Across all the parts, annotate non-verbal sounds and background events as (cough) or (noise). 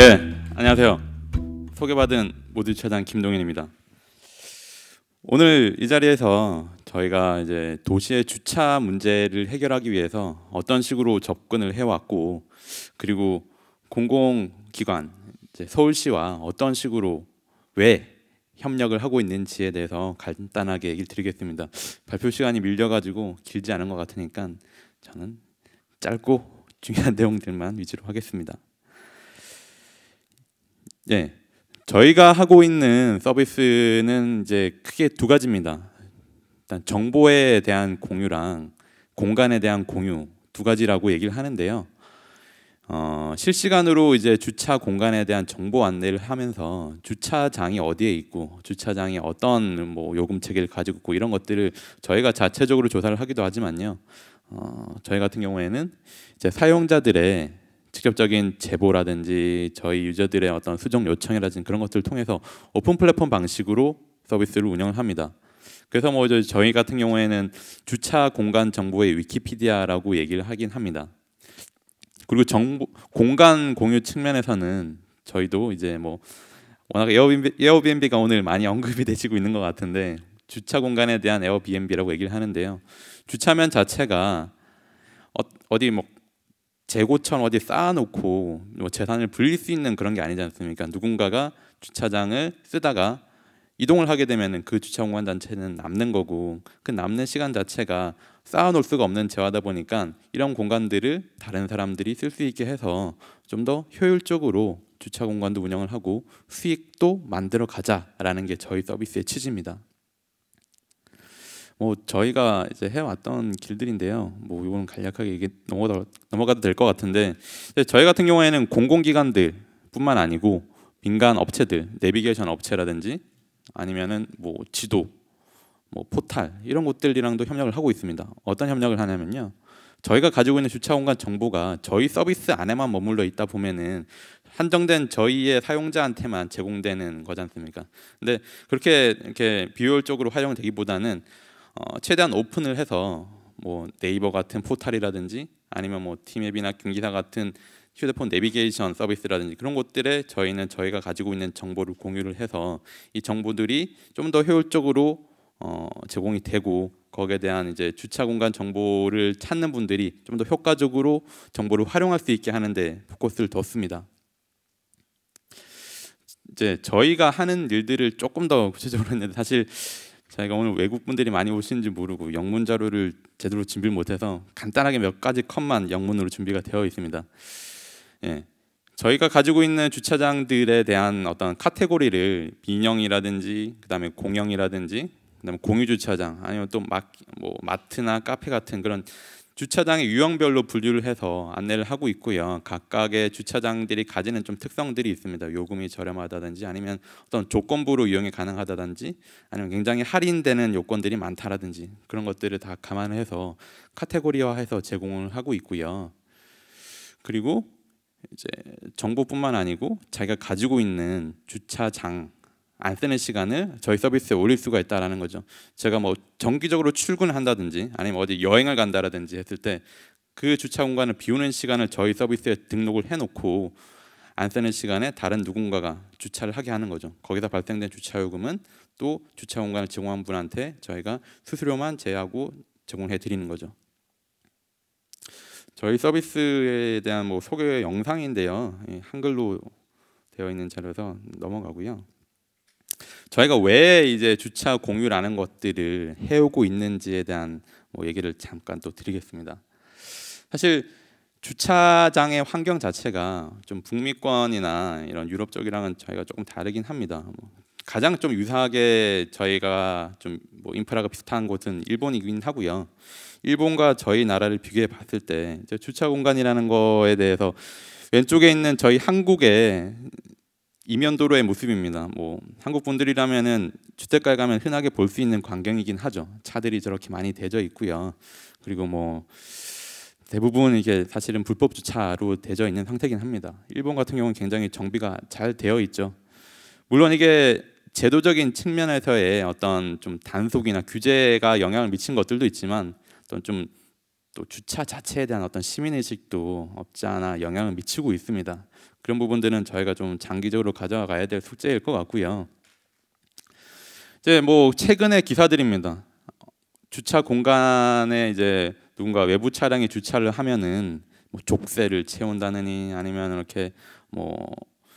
예, 안녕하세요. 소개받은 모듈차장 김동현입니다. 오늘 이 자리에서 저희가 이제 도시의 주차 문제를 해결하기 위해서 어떤 식으로 접근을 해왔고 그리고 공공기관 서울시와 어떤 식으로 왜 협력을 하고 있는지에 대해서 간단하게 얘기를 드리겠습니다. 발표 시간이 밀려가지고 길지 않은 것 같으니까 저는 짧고 중요한 (laughs) 내용들만 위주로 하겠습니다. 예. 저희가 하고 있는 서비스는 이제 크게 두 가지입니다. 일단 정보에 대한 공유랑 공간에 대한 공유 두 가지라고 얘기를 하는데요. 어, 실시간으로 이제 주차 공간에 대한 정보 안내를 하면서 주차장이 어디에 있고 주차장이 어떤 뭐 요금 체계를 가지고 있고 이런 것들을 저희가 자체적으로 조사를 하기도 하지만요. 어, 저희 같은 경우에는 이제 사용자들의 직접적인 제보라든지 저희 유저들의 어떤 수정 요청이라든지 그런 것들을 통해서 오픈 플랫폼 방식으로 서비스를 운영을 합니다. 그래서 뭐 저희 같은 경우에는 주차 공간 정보의 위키피디아라고 얘기를 하긴 합니다. 그리고 정보 공간 공유 측면에서는 저희도 이제 뭐 워낙 에어비앤비, 에어비앤비가 오늘 많이 언급이 되시고 있는 것 같은데 주차 공간에 대한 에어비앤비라고 얘기를 하는데요. 주차면 자체가 어, 디뭐 재고처럼 어디 쌓아놓고 뭐 재산을 불릴 수 있는 그런 게 아니지 않습니까? 누군가가 주차장을 쓰다가 이동을 하게 되면 그 주차 공간 단체는 남는 거고 그 남는 시간 자체가 쌓아놓을 수가 없는 재화다 보니까 이런 공간들을 다른 사람들이 쓸 수 있게 해서 좀 더 효율적으로 주차 공간도 운영을 하고 수익도 만들어 가자라는 게 저희 서비스의 취지입니다. 뭐 저희가 이제 해왔던 길들인데요. 뭐 이거는 간략하게 이게 넘어가 넘어가도 될 것 같은데 저희 같은 경우에는 공공기관들뿐만 아니고 민간 업체들, 내비게이션 업체라든지 아니면은 뭐 지도, 뭐 포탈 이런 곳들이랑도 협력을 하고 있습니다. 어떤 협력을 하냐면요. 저희가 가지고 있는 주차 공간 정보가 저희 서비스 안에만 머물러 있다 보면은 한정된 저희의 사용자한테만 제공되는 거지 않습니까? 근데 그렇게 이렇게 비효율적으로 활용되기보다는 어, 최대한 오픈을 해서 뭐 네이버 같은 포탈이라든지 아니면 뭐 팀앱이나 김기사 같은 휴대폰 내비게이션 서비스라든지 그런 것들에 저희는 저희가 가지고 있는 정보를 공유를 해서 이 정보들이 좀 더 효율적으로 어, 제공이 되고 거기에 대한 이제 주차 공간 정보를 찾는 분들이 좀 더 효과적으로 정보를 활용할 수 있게 하는데 포커스를 뒀습니다. 이제 저희가 하는 일들을 조금 더 구체적으로 했는데 사실 저희가 오늘 외국 분들이 많이 오시는지 모르고 영문 자료를 제대로 준비를 못해서 간단하게 몇 가지 컷만 영문으로 준비가 되어 있습니다. 예. 저희가 가지고 있는 주차장들에 대한 어떤 카테고리를 민영이라든지 그다음에 공영이라든지 그다음에 공유 주차장 아니면 또 막, 뭐 마트나 카페 같은 그런 주차장의 유형별로 분류를 해서 안내를 하고 있고요. 각각의 주차장들이 가지는 좀 특성들이 있습니다. 요금이 저렴하다든지 아니면 어떤 조건부로 이용이 가능하다든지 아니면 굉장히 할인되는 요건들이 많다라든지 그런 것들을 다 감안해서 카테고리화해서 제공을 하고 있고요. 그리고 이제 정보뿐만 아니고 자기가 가지고 있는 주차장 안 쓰는 시간을 저희 서비스에 올릴 수가 있다라는 거죠. 제가 뭐 정기적으로 출근한다든지 아니면 어디 여행을 간다라든지 했을 때 그 주차 공간을 비우는 시간을 저희 서비스에 등록을 해놓고 안 쓰는 시간에 다른 누군가가 주차를 하게 하는 거죠. 거기서 발생된 주차 요금은 또 주차 공간을 제공한 분한테 저희가 수수료만 제하고 제공해 드리는 거죠. 저희 서비스에 대한 뭐 소개 영상인데요. 예, 한글로 되어 있는 자료서 넘어가고요. 저희가 왜 이제 주차 공유라는 것들을 해오고 있는지에 대한 뭐 얘기를 잠깐 또 드리겠습니다. 사실 주차장의 환경 자체가 좀 북미권이나 이런 유럽 쪽이랑은 저희가 조금 다르긴 합니다. 뭐 가장 좀 유사하게 저희가 좀뭐 인프라가 비슷한 곳은 일본이긴 하고요. 일본과 저희 나라를 비교해 봤을 때 주차 공간이라는 거에 대해서 왼쪽에 있는 저희 한국의 이면도로의 모습입니다. 뭐 한국 분들이라면은 주택가에 가면 흔하게 볼 수 있는 광경이긴 하죠. 차들이 저렇게 많이 대져 있고요. 그리고 뭐 대부분 이게 사실은 불법 주차로 대져 있는 상태긴 합니다. 일본 같은 경우는 굉장히 정비가 잘 되어 있죠. 물론 이게 제도적인 측면에서의 어떤 좀 단속이나 규제가 영향을 미친 것들도 있지만 어떤 좀또 주차 자체에 대한 어떤 시민의식도 없지 않아 영향을 미치고 있습니다. 그런 부분들은 저희가 좀 장기적으로 가져가야 될 숙제일 것 같고요. 이제 뭐 최근의 기사들입니다. 주차 공간에 이제 누군가 외부 차량이 주차를 하면은 뭐 족쇄를 채운다느니 아니면 이렇게 뭐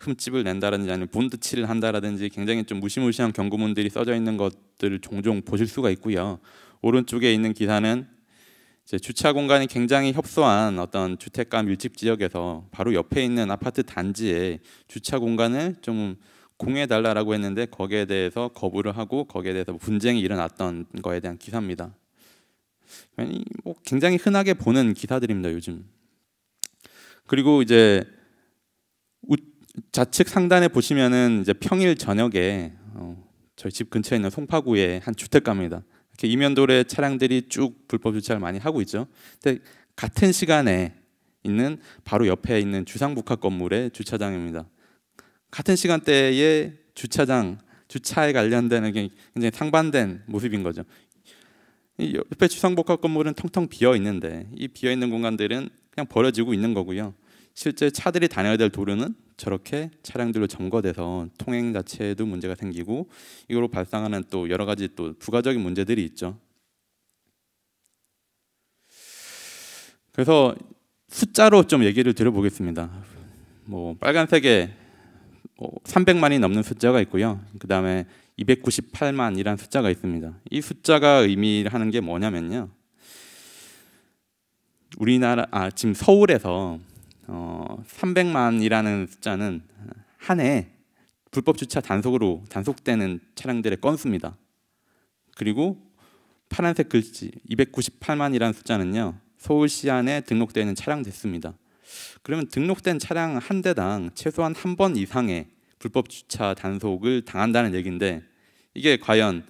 흠집을 낸다든지 아니면 본드칠을 한다든지 굉장히 좀 무시무시한 경고문들이 써져 있는 것들을 종종 보실 수가 있고요. 오른쪽에 있는 기사는 주차 공간이 굉장히 협소한 어떤 주택가 밀집 지역에서 바로 옆에 있는 아파트 단지에 주차 공간을 좀 공해 달라라고 했는데 거기에 대해서 거부를 하고 거기에 대해서 분쟁이 일어났던 거에 대한 기사입니다. 뭐 굉장히 흔하게 보는 기사들입니다 요즘. 그리고 이제 우, 좌측 상단에 보시면은 이제 평일 저녁에 어, 저희 집 근처에 있는 송파구의 한 주택가입니다. 이렇게 이면도로에 차량들이 쭉 불법 주차를 많이 하고 있죠. 근데 같은 시간에 있는 바로 옆에 있는 주상복합 건물의 주차장입니다. 같은 시간대에 주차장 주차에 관련되 굉장히 상반된 모습인 거죠. 옆에 주상복합 건물은 텅텅 비어 있는데 이 비어 있는 공간들은 그냥 버려지고 있는 거고요. 실제 차들이 다녀야 될 도로는 저렇게 차량들로 점거돼서 통행 자체에도 문제가 생기고 이걸로 발생하는 또 여러 가지 또 부가적인 문제들이 있죠. 그래서 숫자로 좀 얘기를 드려보겠습니다. 뭐 빨간색에 300만이 뭐 넘는 숫자가 있고요. 그 다음에 298만이라는 숫자가 있습니다. 이 숫자가 의미하는 게 뭐냐면요. 우리나라 아 지금 서울에서 어, 300만이라는 숫자는 한 해 불법 주차 단속으로 단속되는 차량들의 건수입니다. 그리고 파란색 글씨 298만이라는 숫자는요. 서울시 안에 등록되어 있는 차량 대수입니다. 그러면 등록된 차량 한 대당 최소한 한 번 이상의 불법 주차 단속을 당한다는 얘기인데 이게 과연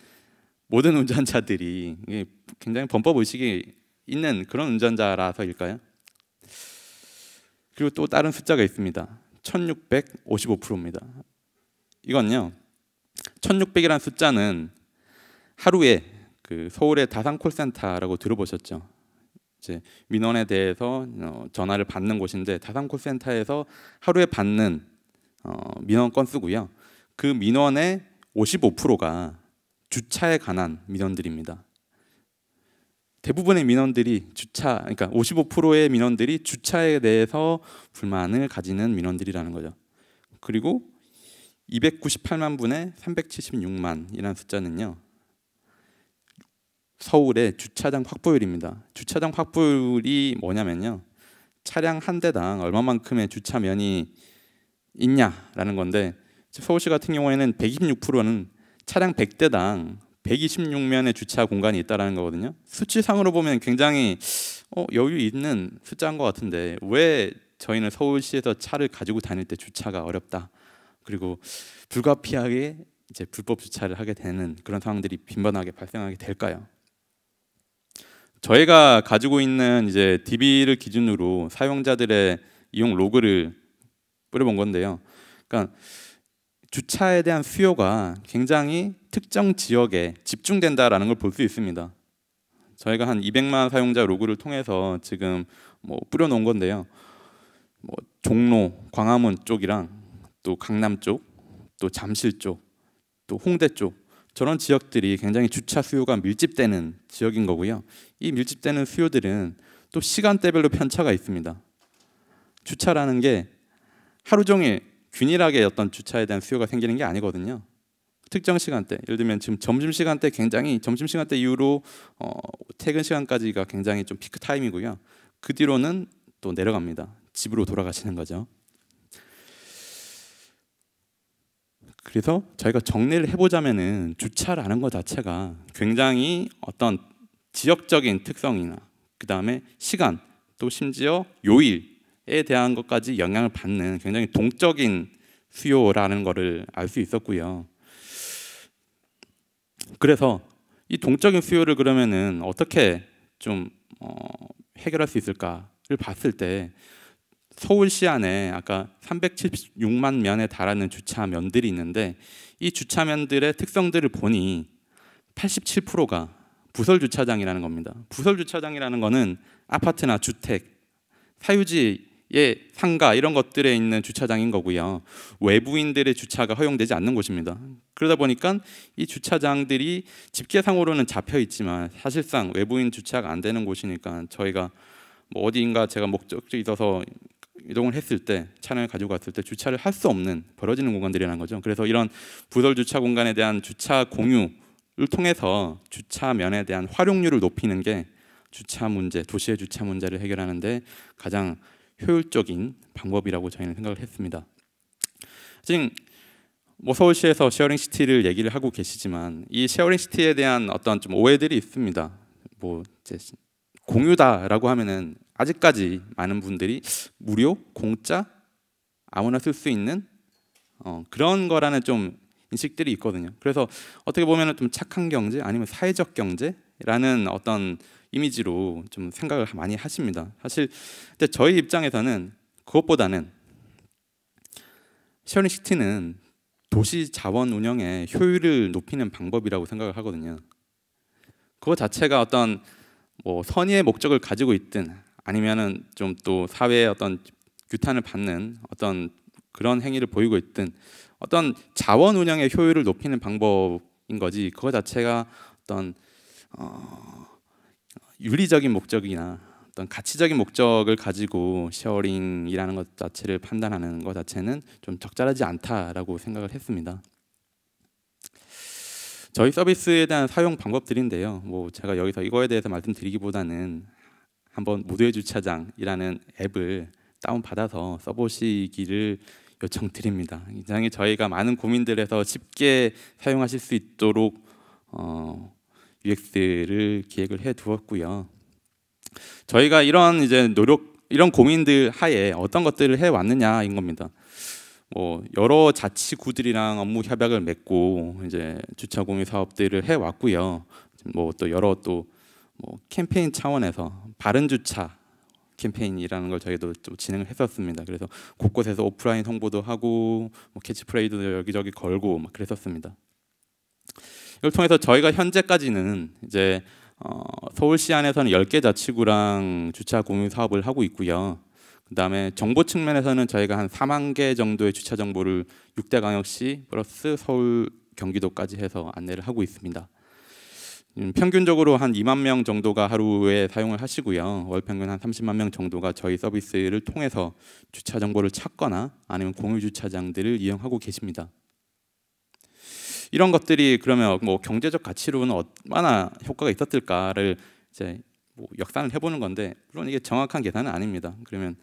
모든 운전자들이 굉장히 범법 의식이 있는 그런 운전자라서일까요? 그리고 또 다른 숫자가 있습니다. 1655%입니다. 이건요. 1600이라는 숫자는 하루에 그 서울의 다산 콜센터라고 들어보셨죠? 이제 민원에 대해서 어, 전화를 받는 곳인데 다산 콜센터에서 하루에 받는 어, 민원 건수고요. 그 민원의 55%가 주차에 관한 민원들입니다. 대부분의 민원들이 주차, 그러니까 55%의 민원들이 주차에 대해서 불만을 가지는 민원들이라는 거죠. 그리고 298만 분의 376만이라는 숫자는요. 서울의 주차장 확보율입니다. 주차장 확보율이 뭐냐면요. 차량 한 대당 얼마만큼의 주차면이 있냐라는 건데 서울시 같은 경우에는 126%는 차량 100대당 126면의 주차 공간이 있다라는 거거든요. 수치상으로 보면 굉장히 어, 여유 있는 숫자인 것 같은데 왜 저희는 서울시에서 차를 가지고 다닐 때 주차가 어렵다. 그리고 불가피하게 이제 불법 주차를 하게 되는 그런 상황들이 빈번하게 발생하게 될까요? 저희가 가지고 있는 이제 DB를 기준으로 사용자들의 이용 로그를 뿌려본 건데요. 그러니까 주차에 대한 수요가 굉장히 특정 지역에 집중된다라는 걸 볼 수 있습니다. 저희가 한 200만 사용자 로그를 통해서 지금 뭐 뿌려놓은 건데요. 뭐 종로, 광화문 쪽이랑 또 강남 쪽, 또 잠실 쪽, 또 홍대 쪽 저런 지역들이 굉장히 주차 수요가 밀집되는 지역인 거고요. 이 밀집되는 수요들은 또 시간대별로 편차가 있습니다. 주차라는 게 하루 종일 균일하게 어떤 주차에 대한 수요가 생기는 게 아니거든요. 특정 시간대, 예를 들면 지금 점심 시간대 굉장히 점심 시간대 이후로 어, 퇴근 시간까지가 굉장히 좀 피크 타임이고요. 그 뒤로는 또 내려갑니다. 집으로 돌아가시는 거죠. 그래서 저희가 정리를 해보자면은 주차를하는것 자체가 굉장히 어떤 지역적인 특성이나 그 다음에 시간 또 심지어 요일 에 대한 것까지 영향을 받는 굉장히 동적인 수요라는 것을 알 수 있었고요. 그래서 이 동적인 수요를 그러면은 어떻게 좀 어, 해결할 수 있을까를 봤을 때 서울시 안에 아까 376만 면에 달하는 주차면들이 있는데 이 주차면들의 특성들을 보니 87%가 부설 주차장이라는 겁니다. 부설 주차장이라는 것은 아파트나 주택, 사유지 예, 상가 이런 것들에 있는 주차장인 거고요. 외부인들의 주차가 허용되지 않는 곳입니다. 그러다 보니까 이 주차장들이 집계상으로는 잡혀 있지만 사실상 외부인 주차가 안 되는 곳이니까 저희가 뭐 어디인가 제가 목적지 있어서 이동을 했을 때 차량을 가지고 갔을 때 주차를 할 수 없는 벌어지는 공간들이라는 거죠. 그래서 이런 부설 주차 공간에 대한 주차 공유를 통해서 주차면에 대한 활용률을 높이는 게 주차 문제, 도시의 주차 문제를 해결하는데 가장 효율적인 방법이라고 저희는 생각을 했습니다. 지금 뭐 서울시에서 쉐어링 시티를 얘기를 하고 계시지만 이 쉐어링 시티에 대한 어떤 좀 오해들이 있습니다. 뭐 이제 공유다라고 하면은 아직까지 많은 분들이 무료, 공짜, 아무나 쓸 수 있는 어, 그런 거라는 좀 인식들이 있거든요. 그래서 어떻게 보면 좀 착한 경제 아니면 사회적 경제라는 어떤 이미지로 좀 생각을 많이 하십니다. 사실 근데 저희 입장에서는 그것보다는 쉐어링 시티는 도시 자원 운영의 효율을 높이는 방법이라고 생각을 하거든요. 그거 자체가 어떤 뭐 선의의 목적을 가지고 있든 아니면은 좀 또 사회의 어떤 규탄을 받는 어떤 그런 행위를 보이고 있든 어떤 자원 운영의 효율을 높이는 방법인 거지 그거 자체가 어떤 어 윤리적인 목적이나 어떤 가치적인 목적을 가지고 쉐어링이라는 것 자체를 판단하는 것 자체는 좀 적절하지 않다라고 생각을 했습니다. 저희 서비스에 대한 사용 방법들인데요. 뭐 제가 여기서 이거에 대해서 말씀드리기보다는 한번 무도의 주차장이라는 앱을 다운 받아서 써보시기를 요청드립니다. 굉장히 저희가 많은 고민들에서 쉽게 사용하실 수 있도록 어, UX를 기획을 해 두었고요. 저희가 이런 이제 노력 이런 고민들 하에 어떤 것들을 해 왔느냐인 겁니다. 뭐 여러 자치구들이랑 업무 협약을 맺고 이제 주차 공유 사업들을 해 왔고요. 뭐 또 여러 또뭐 캠페인 차원에서 바른 주차 캠페인이라는 걸 저희도 좀 진행을 했었습니다. 그래서 곳곳에서 오프라인 홍보도 하고 뭐 캐치프레이드도 여기저기 걸고 막 그랬었습니다. 이걸 통해서 저희가 현재까지는 이제 어, 서울시 안에서는 10개 자치구랑 주차 공유 사업을 하고 있고요. 그다음에 정보 측면에서는 저희가 한 4만 개 정도의 주차 정보를 6대 광역시 플러스 서울 경기도까지 해서 안내를 하고 있습니다. 음, 평균적으로 한 2만 명 정도가 하루에 사용을 하시고요. 월 평균 한 30만 명 정도가 저희 서비스를 통해서 주차 정보를 찾거나 아니면 공유 주차장들을 이용하고 계십니다. 이런 것들이 그러면 뭐 경제적 가치로는 얼마나 효과가 있었을까를 이제 뭐 역산을 해보는 건데 물론 이게 정확한 계산은 아닙니다. 그러면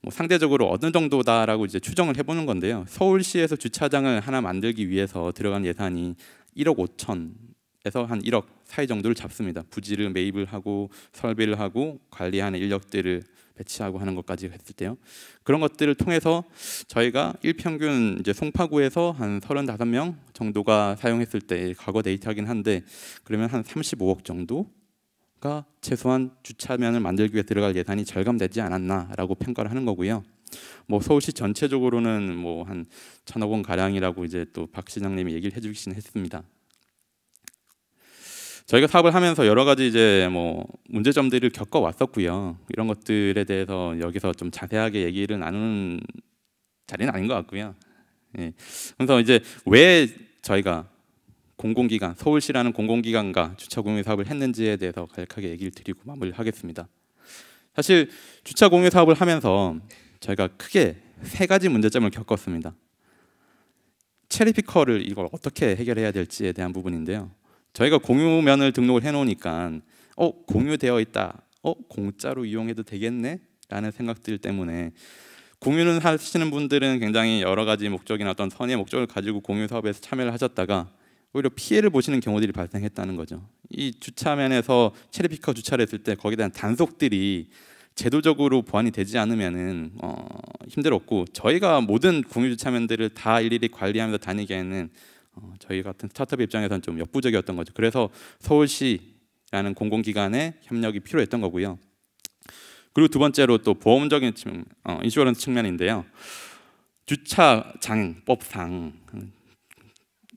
뭐 상대적으로 어느 정도다라고 이제 추정을 해보는 건데요. 서울시에서 주차장을 하나 만들기 위해서 들어간 예산이 1억 5천에서 한 1억 사이 정도를 잡습니다. 부지를 매입을 하고 설비를 하고 관리하는 인력들을 배치하고 하는 것까지 했을 때요. 그런 것들을 통해서 저희가 일평균 이제 송파구에서 한 35명 정도가 사용했을 때 과거 데이터긴 한데 그러면 한 35억 정도가 최소한 주차면을 만들기 위해 들어갈 예산이 절감되지 않았나라고 평가를 하는 거고요. 뭐 서울시 전체적으로는 뭐한 천억 원 가량이라고 이제 또 박 시장님이 얘기를 해주시긴 했습니다. 저희가 사업을 하면서 여러 가지 이제 뭐 문제점들을 겪어 왔었고요. 이런 것들에 대해서 여기서 좀 자세하게 얘기를 나누 자리는 아닌 것 같고요. 예. 그래서 이제 왜 저희가 공공기관 서울시라는 공공기관과 주차 공유 사업을 했는지에 대해서 간략하게 얘기를 드리고 마무리하겠습니다. 사실 주차 공유 사업을 하면서 저희가 크게 세 가지 문제점을 겪었습니다. 체리피커를 이걸 어떻게 해결해야 될지에 대한 부분인데요. 저희가 공유면을 등록을 해놓으니까 어 공유되어 있다, 어 공짜로 이용해도 되겠네라는 생각들 때문에 공유는 하시는 분들은 굉장히 여러 가지 목적이나 어떤 선의 목적을 가지고 공유 사업에서 참여를 하셨다가 오히려 피해를 보시는 경우들이 발생했다는 거죠. 이 주차면에서 체리피커 주차를 했을 때 거기에 대한 단속들이 제도적으로 보완이 되지 않으면 어, 힘들었고 저희가 모든 공유 주차면들을 다 일일이 관리하면서 다니기에는 어, 저희 같은 스타트업 입장에선좀 역부족이었던 거죠. 그래서 서울시라는 공공기관의 협력이 필요했던 거고요. 그리고 두 번째로 또 보험적인 측면, 어, 인슈어런스 측면인데요. 주차장법상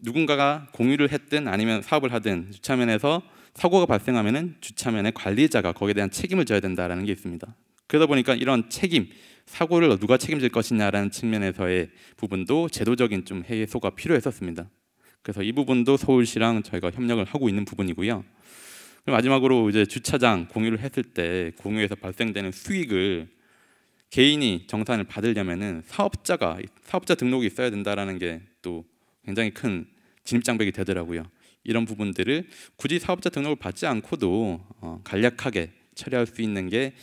누군가가 공유를 했든 아니면 사업을 하든 주차면에서 사고가 발생하면은 주차면의 관리자가 거기에 대한 책임을 져야 된다라는 게 있습니다. 그러다 보니까 이런 책임, 사고를 누가 책임질 것이냐라는 측면에서의 부분도 제도적인 좀 해소가 필요했었습니다. 그래서 이 부분도 서울시랑 저희가 협력을 하고 있는 부분이고요. 그리고 마지막으로 이제 주차장 공유를 했을 때 공유에서 발생되는 수익을 개인이 정산을 받으려면은 사업자가 사업자 등록이 있어야 된다라는 게 또 굉장히 큰 진입장벽이 되더라고요. 이런 부분들을 굳이 사업자 등록을 받지 않고도 어, 간략하게 처리할 수 있는 게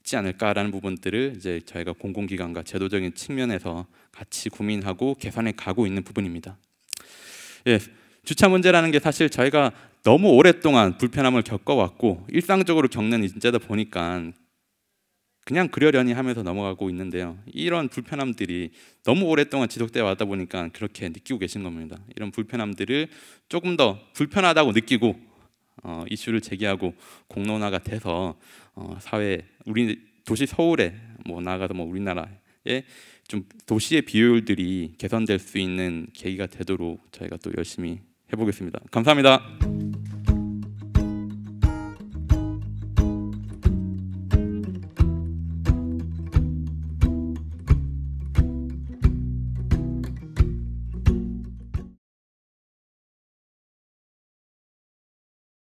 있지 않을까라는 부분들을 이제 저희가 공공기관과 제도적인 측면에서 같이 고민하고 개선해 가고 있는 부분입니다. 예, 주차 문제라는 게 사실 저희가 너무 오랫동안 불편함을 겪어왔고 일상적으로 겪는 인재다 보니까 그냥 그러려니 하면서 넘어가고 있는데요. 이런 불편함들이 너무 오랫동안 지속되어 왔다 보니까 그렇게 느끼고 계신 겁니다. 이런 불편함들을 조금 더 불편하다고 느끼고 어, 이슈를 제기하고 공론화가 돼서 어, 사회 우리 도시 서울에 뭐 나가서 뭐 우리나라에 좀 도시의 비효율들이 개선될 수 있는 계기가 되도록 저희가 또 열심히 해보겠습니다. 감사합니다.